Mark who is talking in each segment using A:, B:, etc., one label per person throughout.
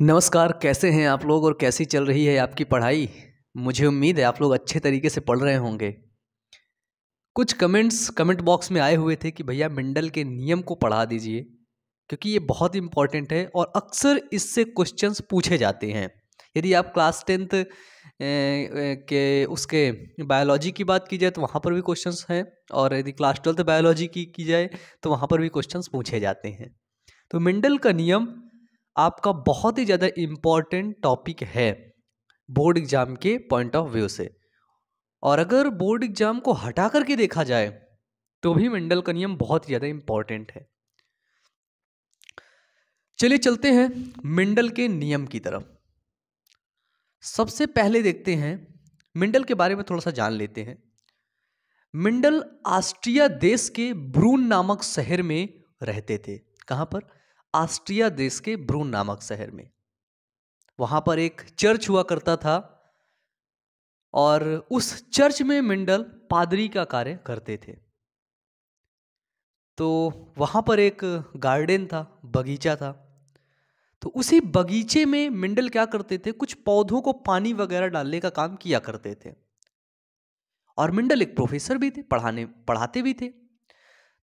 A: नमस्कार कैसे हैं आप लोग और कैसी चल रही है आपकी पढ़ाई मुझे उम्मीद है आप लोग अच्छे तरीके से पढ़ रहे होंगे कुछ कमेंट्स कमेंट बॉक्स में आए हुए थे कि भैया मिंडल के नियम को पढ़ा दीजिए क्योंकि ये बहुत इम्पॉर्टेंट है और अक्सर इससे क्वेश्चंस पूछे जाते हैं यदि आप क्लास टेंथ के उसके बायोलॉजी की बात की जाए तो वहाँ पर भी क्वेश्चंस हैं और यदि क्लास ट्वेल्थ बायोलॉजी की की जाए तो वहाँ पर भी क्वेश्चंस पूछे जाते हैं तो मिंडल का नियम आपका बहुत ही ज़्यादा इम्पॉर्टेंट टॉपिक है बोर्ड एग्ज़ाम के पॉइंट ऑफ व्यू से और अगर बोर्ड एग्ज़ाम को हटा करके देखा जाए तो भी मंडल का नियम बहुत ज़्यादा इम्पॉर्टेंट है चलिए चलते हैं मंडल के नियम की तरफ सबसे पहले देखते हैं मिंडल के बारे में थोड़ा सा जान लेते हैं मिंडल ऑस्ट्रिया देश के ब्रून नामक शहर में रहते थे कहाँ पर ऑस्ट्रिया देश के ब्रून नामक शहर में वहां पर एक चर्च हुआ करता था और उस चर्च में मिंडल पादरी का कार्य करते थे तो वहां पर एक गार्डन था बगीचा था तो उसी बगीचे में मिंडल क्या करते थे कुछ पौधों को पानी वगैरह डालने का काम किया करते थे और मिंडल एक प्रोफेसर भी थे पढ़ाने पढ़ाते भी थे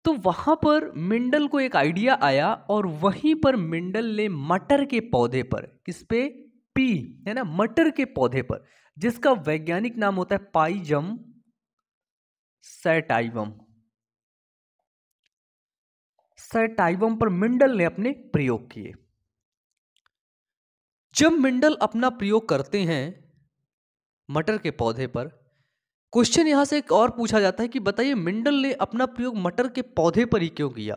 A: तो वहाँ पर मिंडल को एक आइडिया आया और वहीं पर मिंडल ने मटर के पौधे पर किस पे पी है ना मटर के पौधे पर जिसका वैज्ञानिक नाम होता है पाइजम सेटाइवम सेटाइवम पर मिंडल ने अपने प्रयोग किए जब मिंडल अपना प्रयोग करते हैं मटर के पौधे पर क्वेश्चन यहाँ से एक और पूछा जाता है कि बताइए मिंडल ने अपना प्रयोग मटर के पौधे पर ही क्यों किया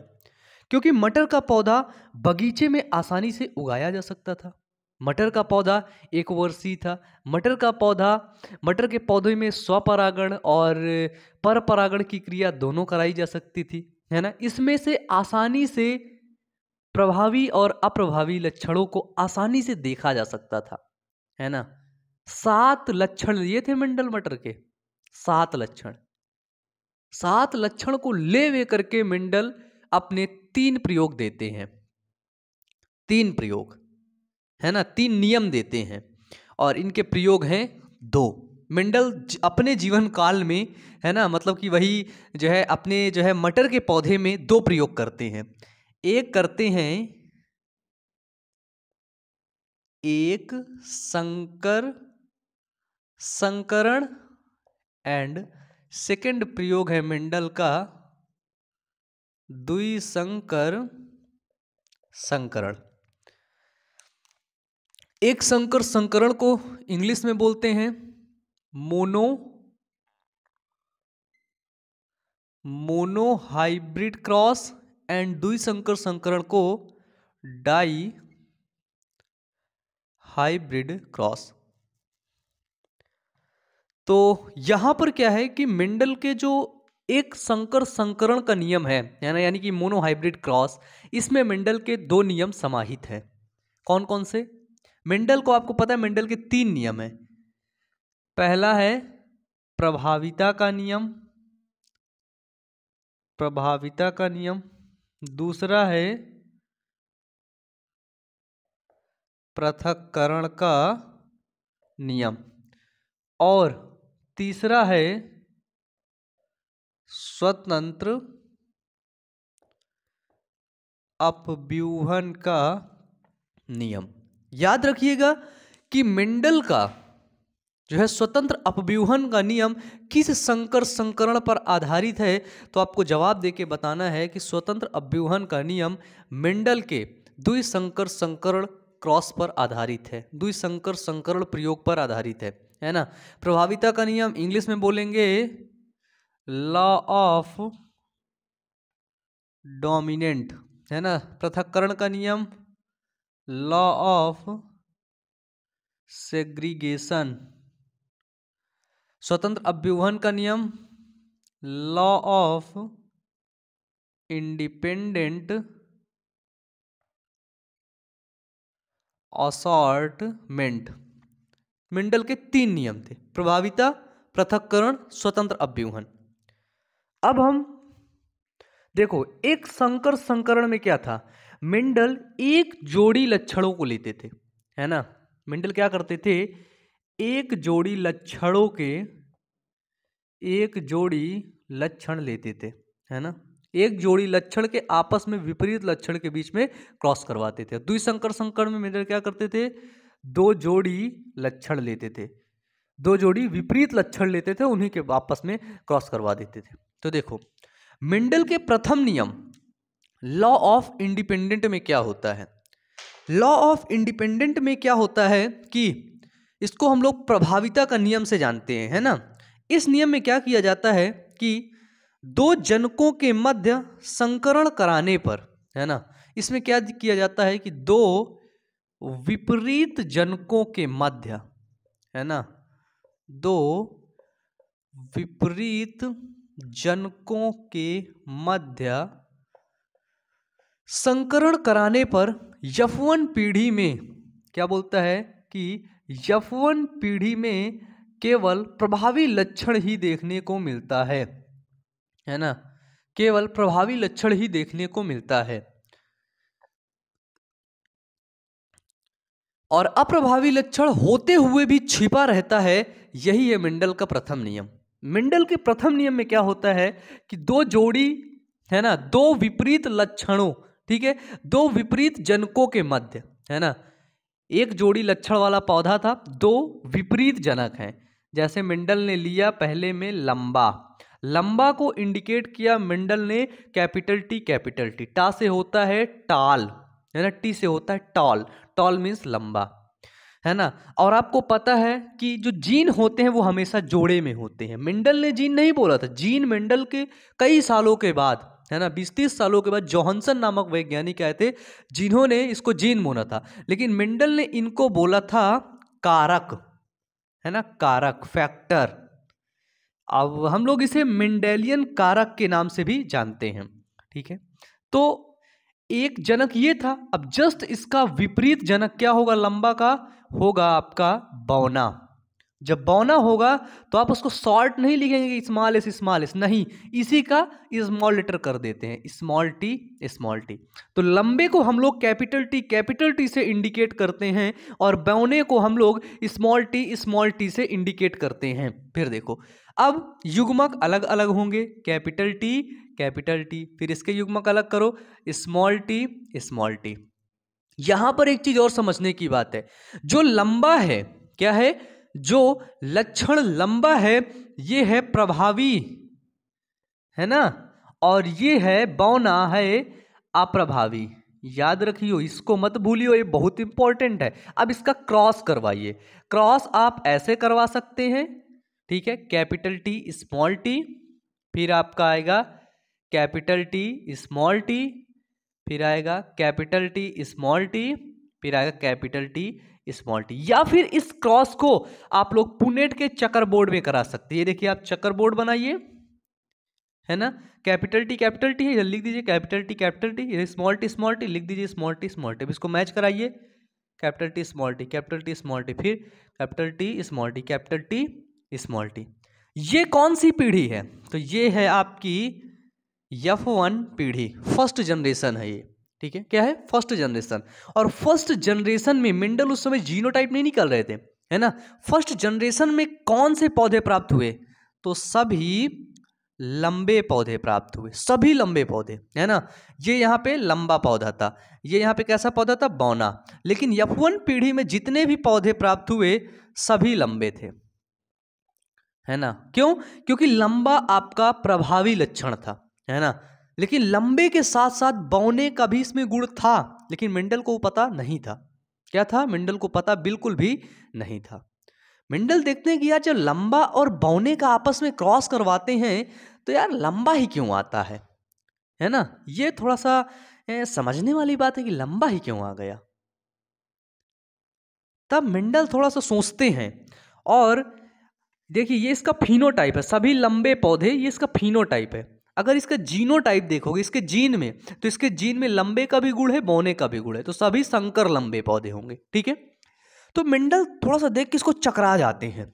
A: क्योंकि मटर का पौधा बगीचे में आसानी से उगाया जा सकता था मटर का पौधा एक वर्षीय था मटर का पौधा मटर के पौधे में स्वपरागण और पर परागण की क्रिया दोनों कराई जा सकती थी है ना इसमें से आसानी से प्रभावी और अप्रभावी लक्षणों को आसानी से देखा जा सकता था है ना सात लक्षण ये थे मंडल मटर के सात लक्षण सात लक्षण को ले वे करके मिंडल अपने तीन प्रयोग देते हैं तीन प्रयोग है ना तीन नियम देते हैं और इनके प्रयोग हैं दो मिंडल अपने जीवन काल में है ना मतलब कि वही जो है अपने जो है मटर के पौधे में दो प्रयोग करते हैं एक करते हैं एक संकर संकरण एंड सेकंड प्रयोग है मेंडल का दुई संकर संकरण एक संकर संकरण को इंग्लिश में बोलते हैं mono mono hybrid cross and दुई संकर संकरण को डाई हाइब्रिड क्रॉस तो यहां पर क्या है कि मेंडल के जो एक संकर संकरण का नियम है यानी यानी कि मोनोहाइब्रिड क्रॉस इसमें मिंडल के दो नियम समाहित हैं कौन कौन से मेंडल को आपको पता है मेंडल के तीन नियम हैं पहला है प्रभाविता का नियम प्रभाविता का नियम दूसरा है पृथककरण का नियम और तीसरा है स्वतंत्र अपव्यूहन का नियम याद रखिएगा कि मेंडल का जो है स्वतंत्र अपव्यूहन का नियम किस संकर संकरण पर आधारित है तो आपको जवाब दे के बताना है कि स्वतंत्र अपव्यूहन का नियम मेंडल के द्विसंकर संकरण क्रॉस पर आधारित है द्विसंकर संकरण प्रयोग पर आधारित है है ना प्रभाविता का नियम इंग्लिश में बोलेंगे लॉ ऑफ डोमिनेंट है ना पृथककरण का नियम लॉ ऑफ सेग्रीगेशन स्वतंत्र अभ्युहन का नियम law of independent assortment Mendel के तीन नियम थे प्रभाविता पृथककरण स्वतंत्र अभ्यूहन अब हम देखो एक संकर संकरण में क्या था मिंडल एक जोड़ी लक्षणों को लेते थे है ना मिंडल क्या करते थे एक जोड़ी लक्षणों के एक जोड़ी लक्षण लेते थे है ना एक जोड़ी लक्षण के आपस में विपरीत लक्षण के बीच में क्रॉस करवाते थे संकर संकरण में मिंडल क्या करते थे दो जोड़ी लक्षण लेते थे दो जोड़ी विपरीत लक्षण लेते थे उन्हीं के आपस में क्रॉस करवा देते थे तो देखो मेंडल के प्रथम नियम लॉ ऑफ इंडिपेंडेंट में क्या होता है लॉ ऑफ इंडिपेंडेंट में क्या होता है कि इसको हम लोग प्रभाविता का नियम से जानते हैं है ना इस नियम में क्या किया जाता है कि दो जनकों के मध्य संकरण कराने पर है ना इसमें क्या किया जाता है कि दो विपरीत जनकों के मध्य है ना दो विपरीत जनकों के मध्य संकरण कराने पर यफवन पीढ़ी में क्या बोलता है कि यफवन पीढ़ी में केवल प्रभावी लक्षण ही देखने को मिलता है है ना केवल प्रभावी लक्षण ही देखने को मिलता है और अप्रभावी लक्षण होते हुए भी छिपा रहता है यही है मिंडल का प्रथम नियम मिंडल के प्रथम नियम में क्या होता है कि दो जोड़ी है ना दो विपरीत लक्षणों ठीक है दो विपरीत जनकों के मध्य है ना एक जोड़ी लक्षण वाला पौधा था दो विपरीत जनक हैं जैसे मिंडल ने लिया पहले में लंबा लंबा को इंडिकेट किया मिंडल ने कैपिटल टी कैपिटल टी टा से होता है टाल है ना टी से होता है टॉल टॉल मीन्स लंबा है ना और आपको पता है कि जो जीन होते हैं वो हमेशा जोड़े में होते हैं मेंडल ने जीन नहीं बोला था जीन मेंडल के कई सालों के बाद है ना बीस तीस सालों के बाद जोहसन नामक वैज्ञानिक आए थे जिन्होंने इसको जीन बोला था लेकिन मेंडल ने इनको बोला था कारक है ना कारक फैक्टर अब हम लोग इसे मेंडेलियन कारक के नाम से भी जानते हैं ठीक है तो एक जनक ये था अब जस्ट इसका विपरीत जनक क्या होगा लंबा का होगा आपका बौना जब बौना होगा तो आप उसको शॉर्ट नहीं लिखेंगे कि स्मॉल एस स्मॉल एस नहीं इसी का स्मॉल लेटर कर देते हैं स्मॉल टी स्मॉल टी तो लंबे को हम लोग कैपिटल टी कैपिटल टी से इंडिकेट करते हैं और बौने को हम लोग स्मॉल टी स्मॉल टी से इंडिकेट करते हैं फिर देखो अब युग्मक अलग अलग होंगे कैपिटल टी कैपिटल टी फिर इसके युग्मक अलग करो स्मॉल टी स्मॉल टी यहाँ पर एक चीज़ और समझने की बात है जो लंबा है क्या है जो लक्षण लंबा है ये है प्रभावी है ना और ये है बौना है अप्रभावी याद रखियो इसको मत भूलियो ये बहुत इंपॉर्टेंट है अब इसका क्रॉस करवाइए क्रॉस आप ऐसे करवा सकते हैं ठीक है कैपिटल टी स्मॉल टी फिर आपका आएगा कैपिटल टी स्मॉल टी फिर आएगा कैपिटल टी स्मॉल टी फिर आएगा कैपिटल टी स्मॉल टी या फिर इस क्रॉस को आप लोग पुनेट के चक्कर बोर्ड में करा सकते हैं देखिए आप चक्कर बोर्ड बनाइए है ना कैपिटल टी कैपिटल टी है लिख दीजिए capital T capital T small T small T लिख दीजिए स्मॉल टी स्मॉल टी इसको मैच कराइए capital T small T capital T small T फिर capital T small T capital T small T ये कौन सी पीढ़ी है तो ये है आपकी यफ वन पीढ़ी फर्स्ट जनरेशन है ये ठीक है क्या है फर्स्ट जनरेशन और फर्स्ट जनरेशन में मिंडल उस समय जीनोटाइप नहीं निकल रहे थे है ना फर्स्ट जनरेशन में कौन से पौधे प्राप्त हुए तो सभी लंबे पौधे प्राप्त हुए सभी लंबे पौधे है ना ये यहाँ पे लंबा पौधा था ये यहाँ पे कैसा पौधा था बौना लेकिन यफवन पीढ़ी में जितने भी पौधे प्राप्त हुए सभी लंबे थे है ना क्यों क्योंकि लंबा आपका प्रभावी लक्षण था है ना लेकिन लंबे के साथ साथ बौने का भी इसमें गुण था लेकिन मिंडल को पता नहीं था क्या था मिंडल को पता बिल्कुल भी नहीं था मिंडल देखते हैं कि यार जब लंबा और बौने का आपस में क्रॉस करवाते हैं तो यार लंबा ही क्यों आता है है ना ये थोड़ा सा ए, समझने वाली बात है कि लंबा ही क्यों आ गया तब मिंडल थोड़ा सा सोचते हैं और देखिए ये इसका फिनो टाइप है सभी लंबे पौधे ये इसका फिनो टाइप है अगर इसका जीनो टाइप देखोगे इसके जीन में तो इसके जीन में लंबे का भी गुड़ है बौने का भी गुड़ है तो सभी संकर लंबे पौधे होंगे ठीक है तो मेंडल थोड़ा सा देख के इसको चकरा जाते हैं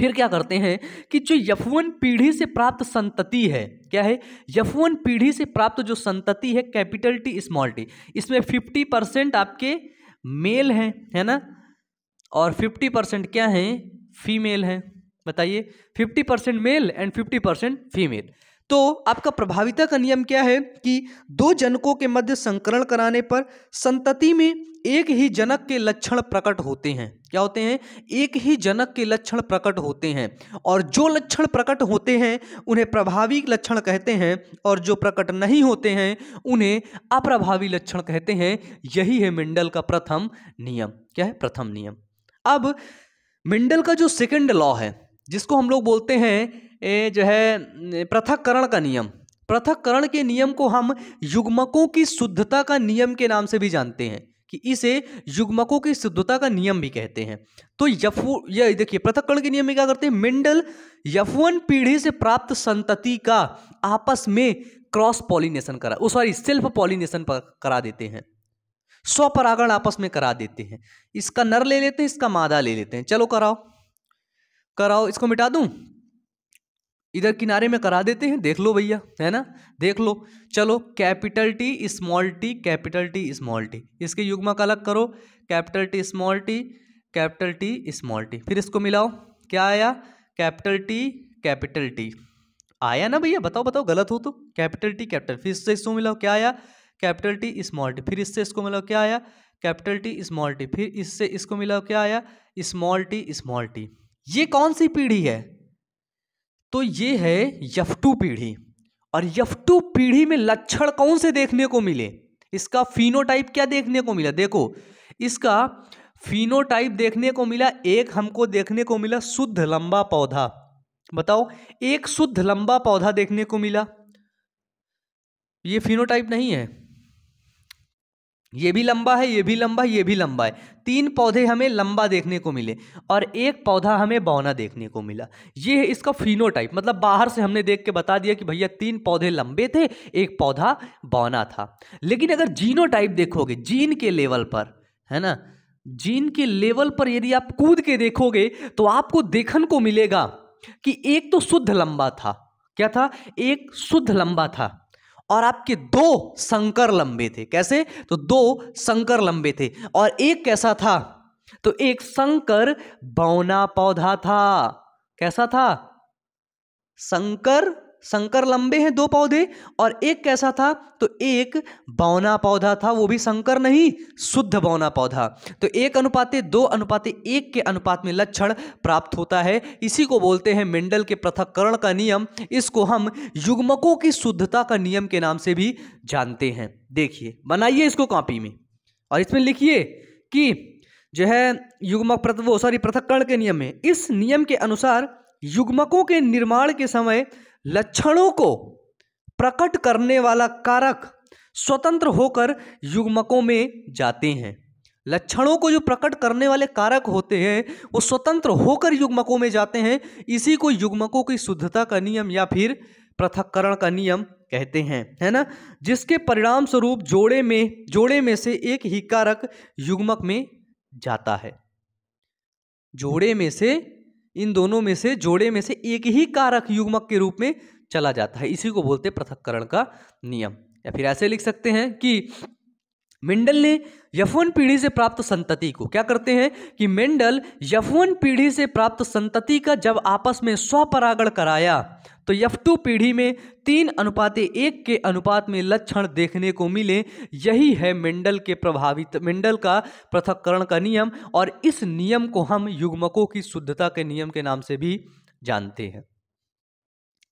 A: फिर क्या करते हैं कि जो यफवन पीढ़ी से प्राप्त संतति है क्या है यफवन पीढ़ी से प्राप्त जो संतति है कैपिटल टी स्मॉल टी इसमें फिफ्टी परसेंट आपके मेल हैं है ना और फिफ्टी परसेंट क्या हैं फीमेल हैं बताइए fifty percent male and fifty percent female तो आपका प्रभाविता का नियम क्या है कि दो जनकों के मध्य संकरण कराने पर संतति में एक ही जनक के लक्षण प्रकट होते हैं क्या होते हैं एक ही जनक के लक्षण प्रकट होते हैं और जो लक्षण प्रकट होते हैं उन्हें प्रभावी लक्षण कहते हैं और जो प्रकट नहीं होते हैं उन्हें अप्रभावी लक्षण कहते हैं यही है मिंडल का प्रथम नियम क्या है प्रथम नियम अब मिंडल का जो सेकेंड लॉ है जिसको हम लोग बोलते हैं ए, जो है पृथककरण का नियम पृथककरण के नियम को हम युग्मकों की शुद्धता का नियम के नाम से भी जानते हैं कि इसे युग्मकों की शुद्धता का नियम भी कहते हैं तो यफो यह देखिए पृथककरण के नियम में क्या करते हैं मिंडल यफवन पीढ़ी से प्राप्त संतति का आपस में क्रॉस पॉलिनेशन करा सॉरी सेल्फ पॉलिनेशन करा देते हैं स्वपरागण आपस में करा देते हैं इसका नर ले लेते हैं इसका मादा ले लेते हैं चलो कराओ कराओ इसको मिटा दूं इधर किनारे में करा देते हैं देख लो भैया है ना देख लो चलो capital T small T capital T small T इसके युग्मक का अलग करो capital T small T capital T small T फिर इसको मिलाओ क्या आया कैपिटल टी कैपिटल टी आया ना भैया बताओ बताओ गलत हो तो कैपिटल टी कैपिटल फिर इससे इसको मिलाओ क्या आया कैपिटल टी स्मॉल टी फिर इससे इसको मिलाओ क्या आया कैपिटल टी स्मॉल टी फिर इससे इसको मिलाओ क्या आया स्मॉल टी स्मॉल टी ये कौन सी पीढ़ी है तो ये है यफ्टू पीढ़ी और यफ्टू पीढ़ी में लक्षण कौन से देखने को मिले इसका फिनोटाइप क्या देखने को मिला देखो इसका फिनोटाइप देखने को मिला एक हमको देखने को मिला शुद्ध लंबा पौधा बताओ एक शुद्ध लंबा पौधा देखने को मिला ये फिनोटाइप नहीं है ये भी लंबा है ये भी लंबा ये भी लंबा है तीन पौधे हमें लंबा देखने को मिले और एक पौधा हमें बौना देखने को मिला ये है इसका फिनोटाइप मतलब बाहर से हमने देख के बता दिया कि भैया तीन पौधे लंबे थे एक पौधा बौना था लेकिन अगर जीनोटाइप देखोगे जीन के लेवल पर है ना जीन के लेवल पर यदि आप कूद के देखोगे तो आपको देखन को मिलेगा कि एक तो शुद्ध लंबा था क्या था एक शुद्ध लंबा था और आपके दो संकर लंबे थे कैसे तो दो संकर लंबे थे और एक कैसा था तो एक संकर बौना पौधा था कैसा था संकर संकर लंबे हैं दो पौधे और एक कैसा था तो एक बौना पौधा था वो भी संकर नहीं शुद्ध बौना पौधा तो एक अनुपाते दो अनुपाते एक के अनुपात में लक्षण प्राप्त होता है इसी को बोलते हैं मेंडल के पृथककरण का नियम इसको हम युग्मकों की शुद्धता का नियम के नाम से भी जानते हैं देखिए बनाइए इसको कॉपी में और इसमें लिखिए कि जो है युग्मक प्रथ वो सॉरी पृथककरण के नियम में इस नियम के अनुसार युग्मकों के निर्माण के समय लक्षणों को प्रकट करने वाला कारक स्वतंत्र होकर युग्मकों में जाते हैं लक्षणों को जो प्रकट करने वाले कारक होते हैं वो स्वतंत्र होकर युग्मकों में जाते हैं इसी को युग्मकों की शुद्धता का नियम या फिर पृथककरण का नियम कहते हैं है ना जिसके परिणाम स्वरूप जोड़े में जोड़े में से एक ही कारक युग्मक में जाता है जोड़े में से इन दोनों में से जोड़े में से एक ही कारक युग्मक के रूप में चला जाता है इसी को बोलते हैं पृथककरण का नियम या फिर ऐसे लिख सकते हैं कि मेंडल ने यफवन पीढ़ी से प्राप्त संतति को क्या करते हैं कि मेंडल यफवन पीढ़ी से प्राप्त संतति का जब आपस में स्वपरागण कराया तो टू पीढ़ी में तीन अनुपात एक के अनुपात में लक्षण देखने को मिले यही है मेंडल के प्रभावित मेंडल का पृथककरण का नियम और इस नियम को हम युग्मकों की शुद्धता के नियम के नाम से भी जानते हैं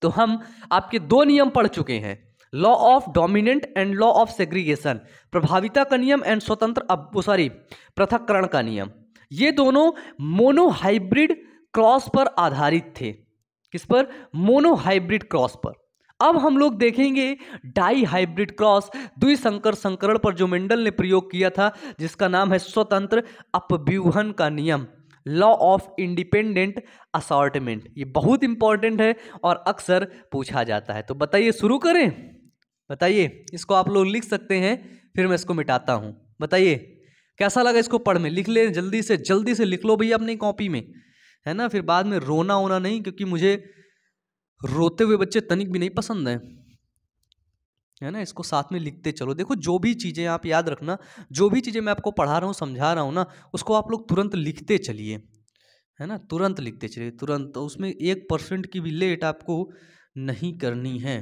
A: तो हम आपके दो नियम पढ़ चुके हैं law of dominant and law of segregation प्रभाविता का नियम एंड स्वतंत्र सॉरी पृथककरण का नियम ये दोनों मोनोहाइब्रिड क्रॉस पर आधारित थे किस पर मोनोहाइब्रिड क्रॉस पर अब हम लोग देखेंगे डाई हाइब्रिड क्रॉस द्वि संकर संकरण पर जो मेंडल ने प्रयोग किया था जिसका नाम है स्वतंत्र अपव्यूहन का नियम लॉ ऑफ इंडिपेंडेंट असॉर्टमेंट ये बहुत इंपॉर्टेंट है और अक्सर पूछा जाता है तो बताइए शुरू करें बताइए इसको आप लोग लिख सकते हैं फिर मैं इसको मिटाता हूँ बताइए कैसा लगा इसको पढ़ में लिख ले जल्दी से जल्दी से लिख लो भैया अपनी कॉपी में है ना फिर बाद में रोना होना नहीं क्योंकि मुझे रोते हुए बच्चे तनिक भी नहीं पसंद हैं है ना इसको साथ में लिखते चलो देखो जो भी चीज़ें आप याद रखना जो भी चीज़ें मैं आपको पढ़ा रहा हूँ समझा रहा हूँ ना उसको आप लोग तुरंत लिखते चलिए है ना तुरंत लिखते चलिए तुरंत तो उसमें एक परसेंट की भी लेट आपको नहीं करनी है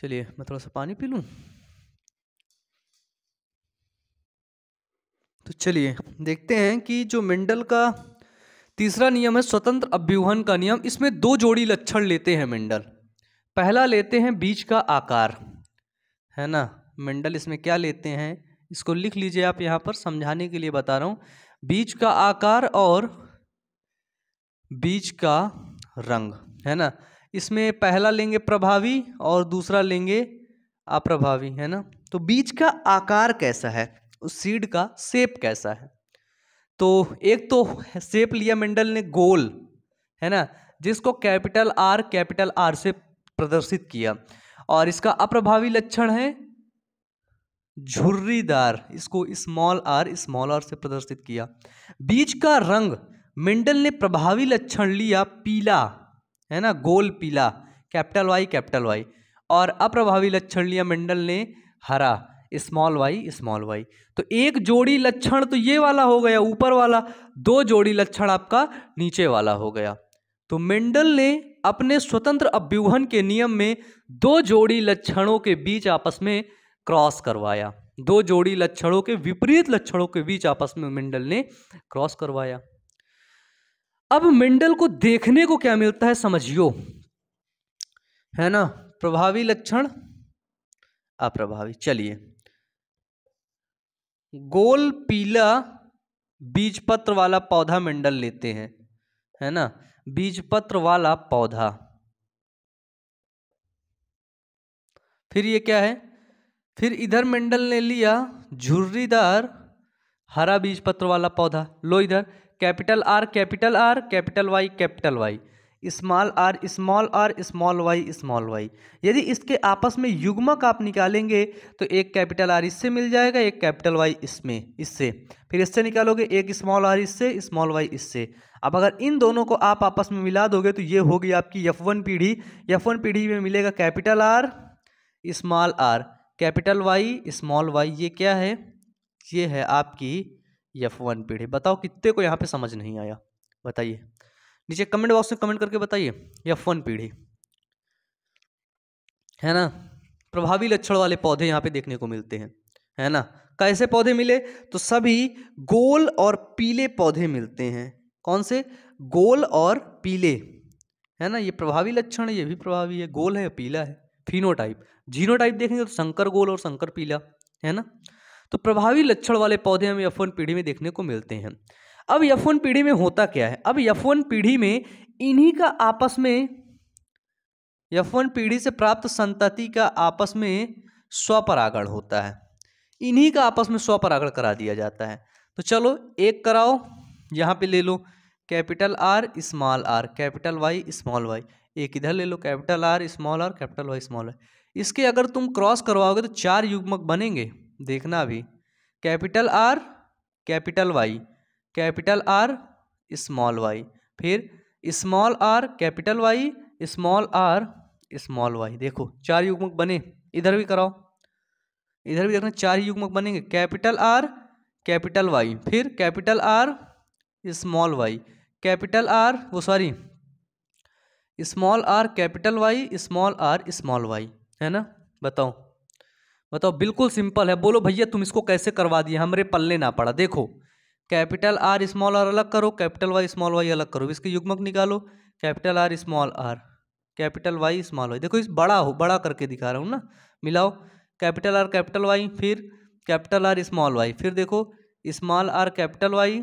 A: चलिए मैं थोड़ा सा पानी पी लूँ तो चलिए देखते हैं कि जो मेंडल का तीसरा नियम है स्वतंत्र अभ्यूहन का नियम इसमें दो जोड़ी लक्षण लेते हैं मेंडल पहला लेते हैं बीज का आकार है ना मेंडल इसमें क्या लेते हैं इसको लिख लीजिए आप यहाँ पर समझाने के लिए बता रहा हूँ बीज का आकार और बीज का रंग है ना इसमें पहला लेंगे प्रभावी और दूसरा लेंगे अप्रभावी है ना तो बीज का आकार कैसा है सीड का सेप कैसा है तो एक तो सेप लिया मेंडल ने गोल है ना जिसको कैपिटल आर कैपिटल आर से प्रदर्शित किया और इसका अप्रभावी लक्षण है झुर्रीदार इसको स्मॉल आर स्मॉल आर से प्रदर्शित किया बीज का रंग मेंडल ने प्रभावी लक्षण लिया पीला है ना गोल पीला कैपिटल वाई कैपिटल वाई और अप्रभावी लक्षण लिया मेंडल ने हरा स्मॉल वाई स्मॉल वाई तो एक जोड़ी लक्षण तो ये वाला हो गया ऊपर वाला दो जोड़ी लक्षण आपका नीचे वाला हो गया तो मेंडल ने अपने स्वतंत्र अभ्यूहन के नियम में दो जोड़ी लक्षणों के बीच आपस में क्रॉस करवाया दो जोड़ी लक्षणों के विपरीत लक्षणों के बीच आपस में मेंडल ने क्रॉस करवाया अब मेंडल को देखने को क्या मिलता है समझियो है ना प्रभावी लक्षण अप्रभावी चलिए गोल पीला बीजपत्र वाला पौधा मंडल लेते हैं है ना बीजपत्र वाला पौधा फिर ये क्या है फिर इधर मंडल ने लिया झुर्रीदार हरा बीजपत्र वाला पौधा लो इधर capital R capital R capital Y capital Y small R small R small Y small Y यदि इसके आपस में युग्मक आप निकालेंगे तो एक कैपिटल आर इससे मिल जाएगा एक कैपिटल वाई इसमें इससे फिर इससे निकालोगे एक स्मॉल आर इससे स्मॉल वाई इससे अब अगर इन दोनों को आप आपस में मिला दोगे तो ये होगी आपकी यफ वन पीढ़ी यफ वन पीढ़ी में मिलेगा capital R small R capital Y small Y ये क्या है ये है आपकी यफ वन पीढ़ी बताओ कितने को यहाँ पे समझ नहीं आया बताइए नीचे कमेंट बॉक्स में कमेंट करके बताइए या फन पीढ़ी है ना प्रभावी लक्षण वाले पौधे यहाँ पे देखने को मिलते हैं है ना कैसे पौधे मिले तो सभी गोल और पीले पौधे मिलते हैं कौन से गोल और पीले है ना ये प्रभावी लक्षण ये भी प्रभावी है गोल है पीला है फिनोटाइप जीनोटाइप देखेंगे तो शंकर गोल और शंकर पीला है ना तो प्रभावी लक्षण वाले पौधे हमें एफ पीढ़ी में देखने को मिलते हैं अब यफवन पीढ़ी में होता क्या है अब यफवन पीढ़ी में इन्हीं का आपस में यफवन पीढ़ी से प्राप्त संतति का आपस में स्वपरागण होता है इन्हीं का आपस में स्वपरागण करा दिया जाता है तो चलो एक कराओ यहाँ पे ले लो capital R small R capital Y small Y एक इधर ले लो capital R small R capital Y small Y इसके अगर तुम क्रॉस करवाओगे तो चार युग्मक बनेंगे देखना अभी capital R capital Y capital R small Y फिर small R capital Y small R small Y देखो चार युग्मक बने इधर भी कराओ इधर भी देखना चार युग्मक बनेंगे कैपिटल आर कैपिटल वाई फिर capital R small Y capital R वो sorry small R capital Y small R small Y है ना बताओ बताओ बिल्कुल सिंपल है बोलो भैया तुम इसको कैसे करवा दिए हमरे पल्ले ना पड़ा देखो कैपिटल आर स्मॉल आर अलग करो कैपिटल वाई स्मॉल वाई अलग करो इसके युग्मक निकालो capital R small R capital Y small Y देखो इस बड़ा हो बड़ा करके दिखा रहा हूँ ना मिलाओ कैपिटल आर कैपिटल वाई फिर कैपिटल आर स्मॉल वाई फिर देखो small R capital Y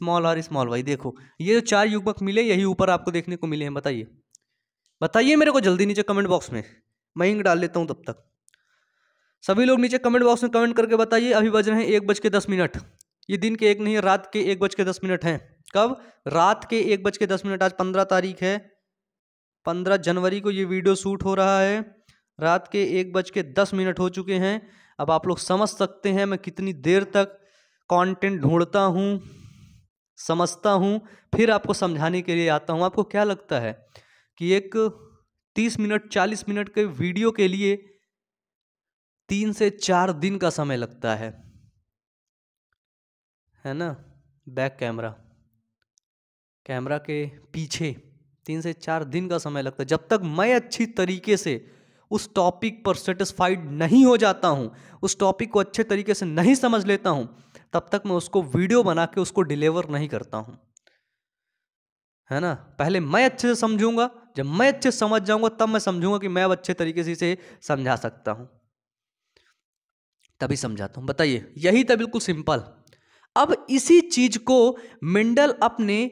A: small R small Y देखो ये जो चार युग्मक मिले यही ऊपर आपको देखने को मिले हैं बताइए बताइए मेरे को जल्दी नीचे कमेंट बॉक्स में मैं इंक डाल लेता हूँ तब तक सभी लोग नीचे कमेंट बॉक्स में कमेंट करके बताइए अभी बज रहे हैं एक बज के दस मिनट ये दिन के एक नहीं रात के एक बज के दस मिनट हैं कब रात के एक बज के दस मिनट आज पंद्रह तारीख है पंद्रह जनवरी को ये वीडियो शूट हो रहा है रात के एक बज के दस मिनट हो चुके हैं अब आप लोग समझ सकते हैं मैं कितनी देर तक कंटेंट ढूंढता हूँ समझता हूँ फिर आपको समझाने के लिए आता हूँ आपको क्या लगता है कि एक तीस मिनट चालीस मिनट के वीडियो के लिए तीन से चार दिन का समय लगता है है ना बैक कैमरा कैमरा के पीछे तीन से चार दिन का समय लगता है जब तक मैं अच्छी तरीके से उस टॉपिक पर सेटिस्फाइड नहीं हो जाता हूँ उस टॉपिक को अच्छे तरीके से नहीं समझ लेता हूँ तब तक मैं उसको वीडियो बना के उसको डिलीवर नहीं करता हूँ है ना पहले मैं अच्छे से समझूंगा जब मैं अच्छे समझ जाऊंगा तब मैं समझूंगा कि मैं अब अच्छे तरीके से इसे समझा सकता हूँ तभी समझाता हूँ बताइए यही था बिल्कुल सिंपल अब इसी चीज को मिंडल अपने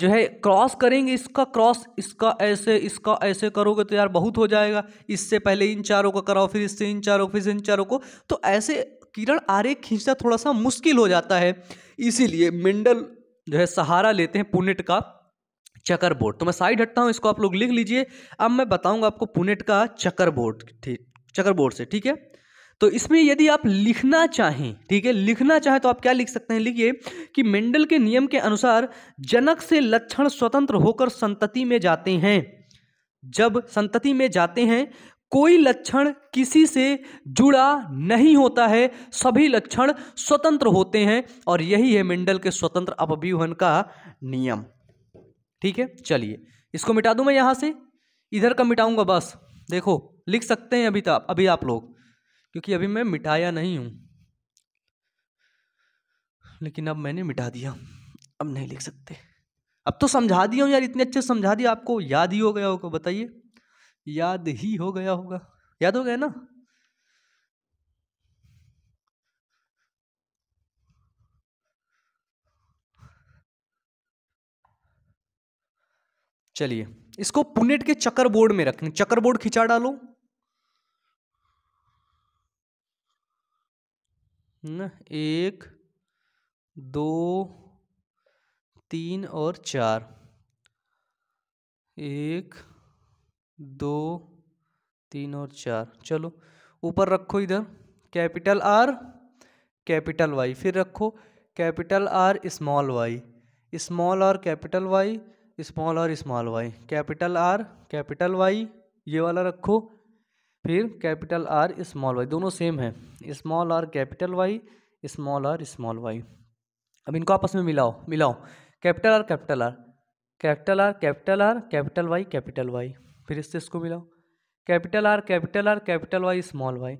A: जो है क्रॉस करेंगे इसका क्रॉस इसका ऐसे इसका ऐसे करोगे तो यार बहुत हो जाएगा इससे पहले इन चारों का कराओ फिर इससे इन चारों फिर इन चारों को तो ऐसे किरण आरे खींचना थोड़ा सा मुश्किल हो जाता है इसीलिए मिंडल जो है सहारा लेते हैं पुनेट का चकर बोर्ड तो मैं साइड हटता हूँ इसको आप लोग लिख लीजिए अब मैं बताऊँगा आपको पुनेट का चकर बोर्ड ठीक चकर बोर्ड से ठीक है तो इसमें यदि आप लिखना चाहें ठीक है लिखना चाहें तो आप क्या लिख सकते हैं लिखिए कि मेंडल के नियम के अनुसार जनक से लक्षण स्वतंत्र होकर संतति में जाते हैं जब संतति में जाते हैं कोई लक्षण किसी से जुड़ा नहीं होता है सभी लक्षण स्वतंत्र होते हैं और यही है मेंडल के स्वतंत्र अपव्यूहन का नियम ठीक है चलिए इसको मिटा दूं मैं यहां से इधर का मिटाऊंगा बस देखो लिख सकते हैं अभी तो अभी आप लोग क्योंकि अभी मैं मिटाया नहीं हूँ लेकिन अब मैंने मिटा दिया अब नहीं लिख सकते अब तो समझा दिया हूँ यार इतने अच्छे समझा दिया आपको याद ही हो गया होगा बताइए याद ही हो गया होगा याद हो गया ना चलिए इसको पुनेट के चक्कर बोर्ड में रखें चक्कर बोर्ड खिंचा डालो न एक दो तीन और चार एक दो तीन और चार चलो ऊपर रखो इधर कैपिटल आर कैपिटल वाई फिर रखो capital R small Y small R capital Y small R small Y capital R capital Y ये वाला रखो फिर कैपिटल आर स्मॉल वाई दोनों सेम है small R capital Y small R small Y अब इनको आपस में मिलाओ मिलाओ capital R capital R capital R capital R capital Y capital Y फिर इससे इसको मिलाओ capital R capital R capital Y small Y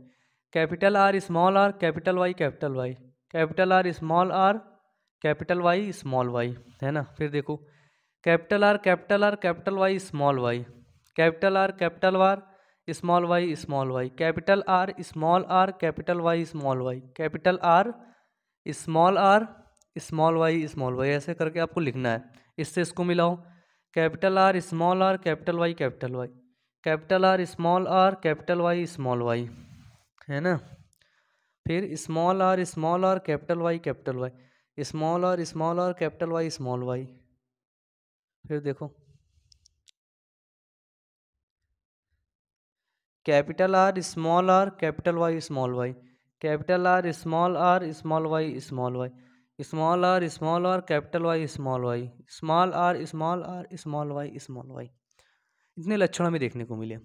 A: capital R small R capital Y capital Y capital R small R capital Y small Y है ना फिर देखो capital R capital R capital Y small Y capital R capital R small Y small Y capital R small R capital Y small Y capital R small R small Y small Y ऐसे करके आपको लिखना है इससे इसको मिलाओ capital R small R capital Y capital Y capital R small R capital Y small Y है ना फिर small R small R capital Y capital Y small R small R capital Y small Y फिर देखो capital R small R capital Y small Y capital R small R small Y small Y small R small R capital Y small Y small R small R small Y small Y इतने लक्षण हमें देखने को मिले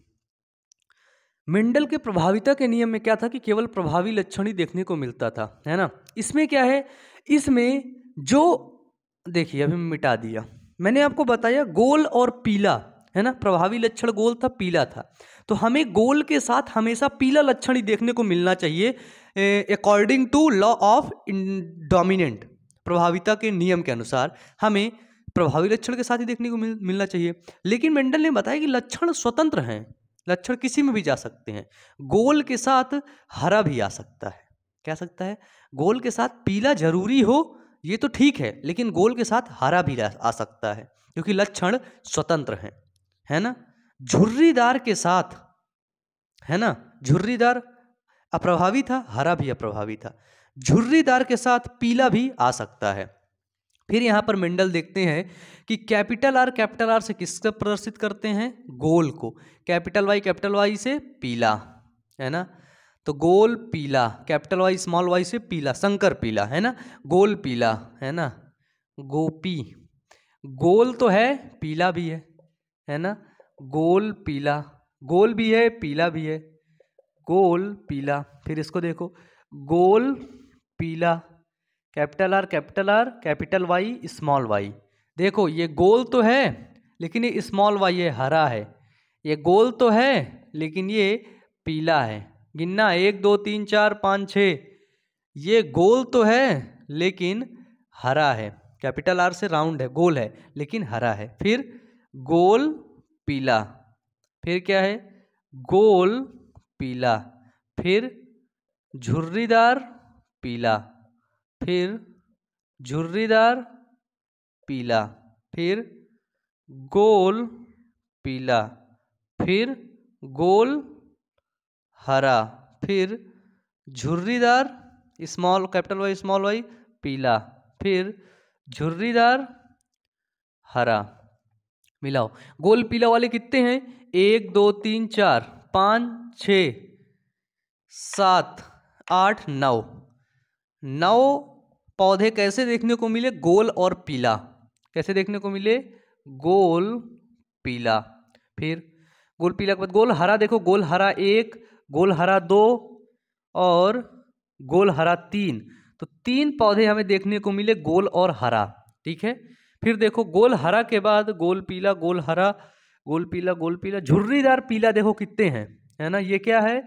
A: Mendel के प्रभाविता के नियम में क्या था कि केवल प्रभावी लक्षण ही देखने को मिलता था है ना इसमें क्या है इसमें जो देखिए अभी मिटा दिया मैंने आपको बताया गोल और पीला है ना प्रभावी लक्षण गोल था पीला था तो हमें गोल के साथ हमेशा पीला लक्षण ही देखने को मिलना चाहिए according to law of dominant प्रभाविता के नियम के अनुसार हमें प्रभावी लक्षण के साथ ही देखने को मिल, मिलना चाहिए लेकिन मेंडल ने बताया कि लक्षण स्वतंत्र हैं लक्षण किसी में भी जा सकते हैं गोल के साथ हरा भी आ सकता है क्या सकता है गोल के साथ पीला जरूरी हो ये तो ठीक है लेकिन गोल के साथ हरा भी आ सकता है क्योंकि लक्षण स्वतंत्र हैं है ना झुर्रीदार के साथ है ना झुर्रीदार अप्रभावी था हरा भी अप्रभावी था झुर्रीदार के साथ पीला भी आ सकता है फिर यहां पर मेंडल देखते हैं कि कैपिटल आर कैपिटल आर से किसको प्रदर्शित करते हैं गोल को कैपिटल वाई कैपिटल वाई से पीला है ना तो गोल पीला कैपिटल वाई स्मॉल वाई से पीला शंकर पीला है ना गोल पीला है ना गोपी गोल तो है पीला भी है है ना गोल पीला गोल भी है पीला भी है गोल पीला फिर इसको देखो गोल पीला capital R capital R capital Y small Y देखो ये गोल तो है लेकिन ये स्मॉल वाई है हरा है ये गोल तो है लेकिन ये पीला है गिनना एक दो तीन चार पाँच छः ये गोल तो है लेकिन हरा है कैपिटल आर से राउंड है गोल है लेकिन हरा है फिर गोल पीला फिर क्या है गोल पीला फिर झुर्रीदार पीला फिर झुर्रीदार पीला फिर गोल पीला फिर गोल हरा फिर झुर्रीदार small capital Y small Y पीला फिर झुर्रीदार हरा मिलाओ गोल पीला वाले कितने हैं एक दो तीन चार पाँच छ सात आठ नौ नौ पौधे कैसे देखने को मिले गोल और पीला कैसे देखने को मिले गोल पीला फिर गोल पीला के बाद गोल हरा देखो गोल हरा एक गोल हरा दो और गोल हरा तीन तो तीन पौधे हमें देखने को मिले गोल और हरा ठीक है फिर देखो गोल हरा के बाद गोल पीला गोल हरा गोल पीला गोल पीला झुर्रीदार पीला देखो कितने हैं है ना ये क्या है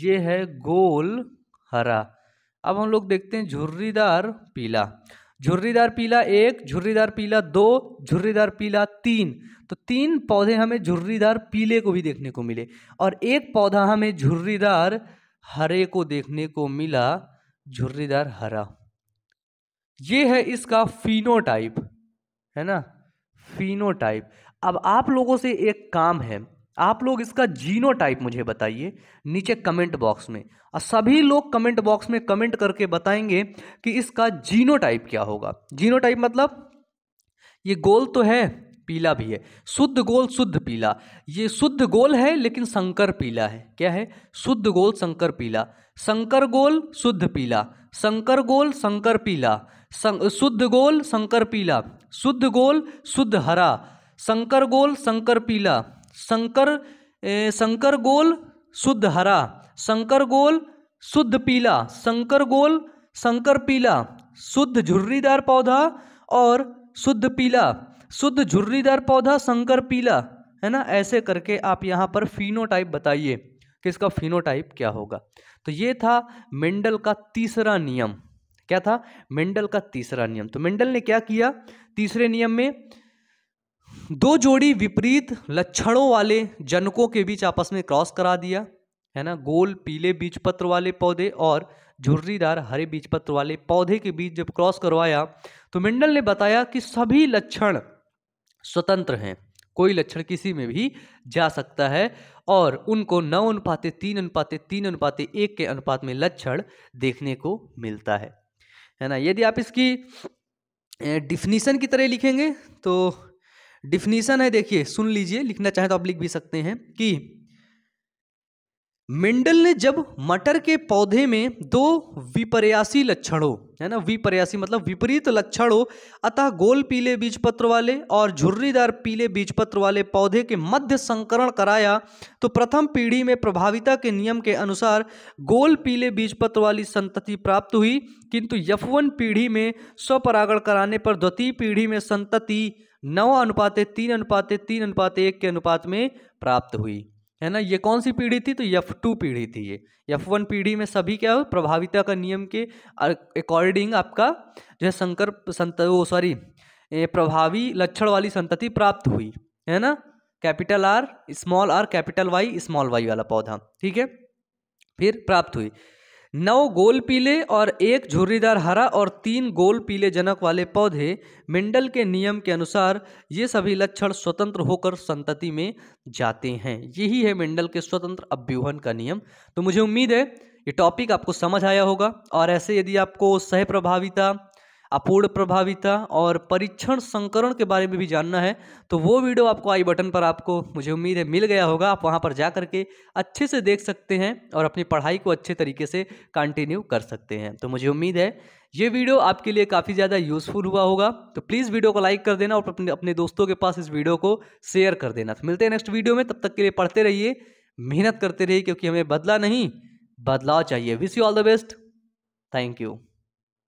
A: ये है गोल हरा अब हम लोग देखते हैं झुर्रीदार पीला झुर्रीदार पीला एक झुर्रीदार पीला दो झुर्रीदार पीला तीन तो तीन पौधे हमें झुर्रीदार पीले को भी देखने को मिले और एक पौधा हमें झुर्रीदार हरे को देखने को मिला झुर्रीदार हरा ये है इसका फिनोटाइप है ना फिनोटाइप अब आप लोगों से एक काम है आप लोग इसका जीनो टाइप मुझे बताइए नीचे कमेंट बॉक्स में और सभी लोग कमेंट बॉक्स में कमेंट करके बताएंगे कि इसका जीनो टाइप क्या होगा जीनो टाइप मतलब ये गोल तो है पीला भी है शुद्ध गोल शुद्ध पीला ये शुद्ध गोल है लेकिन संकर पीला है क्या है शुद्ध गोल संकर पीला संकर गोल शुद्ध पीला संकर गोल संकर पीला शुद्ध गोल संकर पीला शुद्ध गोल शुद्ध हरा संकर गोल संकर पीला संकर शंकर संकर गोल शुद्ध हरा संकर गोल शुद्ध पीला संकर गोल संकर पीला शुद्ध झुर्रीदार पौधा और शुद्ध पीला शुद्ध झुर्रीदार पौधा संकर पीला है ना ऐसे करके आप यहाँ पर फिनोटाइप बताइए कि इसका फिनोटाइप क्या होगा तो ये था मेंडल का तीसरा नियम क्या था मेंडल का तीसरा नियम तो मेंडल ने क्या किया तीसरे नियम में दो जोड़ी विपरीत लक्षणों वाले जनकों के बीच आपस में क्रॉस करा दिया है ना गोल पीले बीज पत्र वाले पौधे और झुर्रीदार हरे बीज पत्र वाले पौधे के बीच जब क्रॉस करवाया तो मेंडल ने बताया कि सभी लक्षण स्वतंत्र हैं कोई लक्षण किसी में भी जा सकता है और उनको नौ अनुपातें तीन अनुपाते तीन अनुपातें एक के अनुपात में लक्षण देखने को मिलता है है ना यदि आप इसकी डिफिनीसन की तरह लिखेंगे तो डिफिनीसन है देखिए सुन लीजिए लिखना चाहें तो आप लिख भी सकते हैं कि मेंडल ने जब मटर के पौधे में दो विपर्यासी लक्षणों है ना विपर्यासी मतलब विपरीत लक्षणों अतः गोल पीले बीज पत्र वाले और झुर्रीदार पीले बीज पत्र वाले पौधे के मध्य संकरण कराया तो प्रथम पीढ़ी में प्रभाविता के नियम के अनुसार गोल पीले बीज पत्र वाली संतति प्राप्त हुई किंतु यफवन पीढ़ी में स्वपरागण कराने पर द्वितीय पीढ़ी में संतति नौ अनुपाते तीन अनुपातें तीन अनुपातें एक के अनुपात में प्राप्त हुई है ना ये कौन सी पीढ़ी थी तो यफ टू पीढ़ी थी ये यफ वन पीढ़ी में सभी क्या हो प्रभाविता का नियम के अकॉर्डिंग आपका जो है संकर संत वो सॉरी प्रभावी लक्षण वाली संतति प्राप्त हुई है ना capital R small R capital Y small Y वाला पौधा ठीक है फिर प्राप्त हुई नौ गोल पीले और एक झुर्रीदार हरा और तीन गोल पीले जनक वाले पौधे मिंडल के नियम के अनुसार ये सभी लक्षण स्वतंत्र होकर संतति में जाते हैं यही है मिंडल के स्वतंत्र अभ्यूहन का नियम तो मुझे उम्मीद है ये टॉपिक आपको समझ आया होगा और ऐसे यदि आपको सहप्रभाविता अपूर्ण प्रभाविता और परीक्षण संकरण के बारे में भी जानना है तो वो वीडियो आपको आई बटन पर आपको मुझे उम्मीद है मिल गया होगा आप वहाँ पर जा करके अच्छे से देख सकते हैं और अपनी पढ़ाई को अच्छे तरीके से कंटिन्यू कर सकते हैं तो मुझे उम्मीद है ये वीडियो आपके लिए काफ़ी ज़्यादा यूज़फुल हुआ होगा तो प्लीज़ वीडियो को लाइक कर देना और अपने अपने दोस्तों के पास इस वीडियो को शेयर कर देना तो मिलते हैं नेक्स्ट वीडियो में तब तक के लिए पढ़ते रहिए मेहनत करते रहिए क्योंकि हमें बदला नहीं बदलाव चाहिए wish you all the best thank you